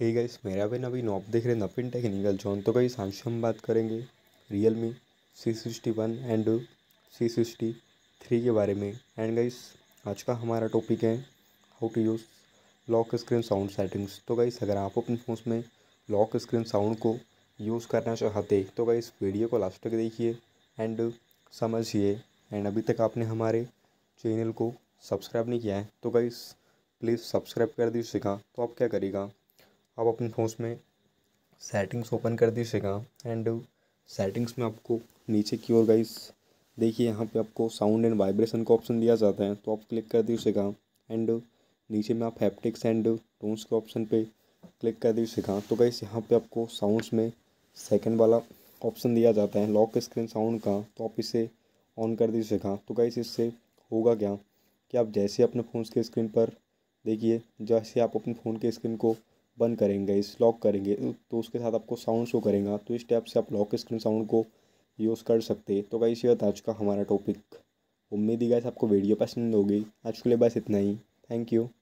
hey guys मेरा भी अभी नॉप देख रहे नवीन टेक्निकल जोन तो गाइस सांस हम बात करेंगे Realme C sixty one and C sixty three के बारे में एंड गाइस आज का हमारा टॉपिक है how to use lock screen sound settings तो गाइस अगर आप अपने फ़ोन में लॉक स्क्रीन साउंड को यूज़ करना चाहते तो गाइस वीडियो को लास्ट तक देखिए एंड समझिए एंड अभी तक आपने हमारे चैनल को सब्सक्राइब नहीं किया है तो गाइस प्लीज़ सब्सक्राइब कर दीजिएगा तो आप क्या करेगा आप अपने फोन में सेटिंग्स ओपन कर दीजिएगा एंड सेटिंग्स में आपको नीचे की ओर गाइस देखिए यहाँ पे आपको साउंड एंड वाइब्रेशन का ऑप्शन दिया जाता है तो आप क्लिक कर दीजिएगा एंड नीचे में आप हैप्टिक्स एंड टोन्स के ऑप्शन पे क्लिक कर दीजिएगा तो गाइस यहाँ पे आपको साउंड्स में सेकंड वाला ऑप्शन दिया जाता है लॉक स्क्रीन साउंड का तो आप इसे ऑन कर दीजिएगा तो गाइस इससे होगा क्या कि आप जैसे अपने फ़ोन के स्क्रीन पर देखिए जैसे आप अपने फ़ोन के स्क्रीन को बंद करेंगे इस लॉक करेंगे तो, तो उसके साथ आपको साउंड शो करेगा तो इस टैप से आप लॉक स्क्रीन साउंड को यूज़ कर सकते तो गाइस इसी आज का हमारा टॉपिक उम्मीद ही गाइस आपको वीडियो पसंद होगी आज के लिए बस इतना ही थैंक यू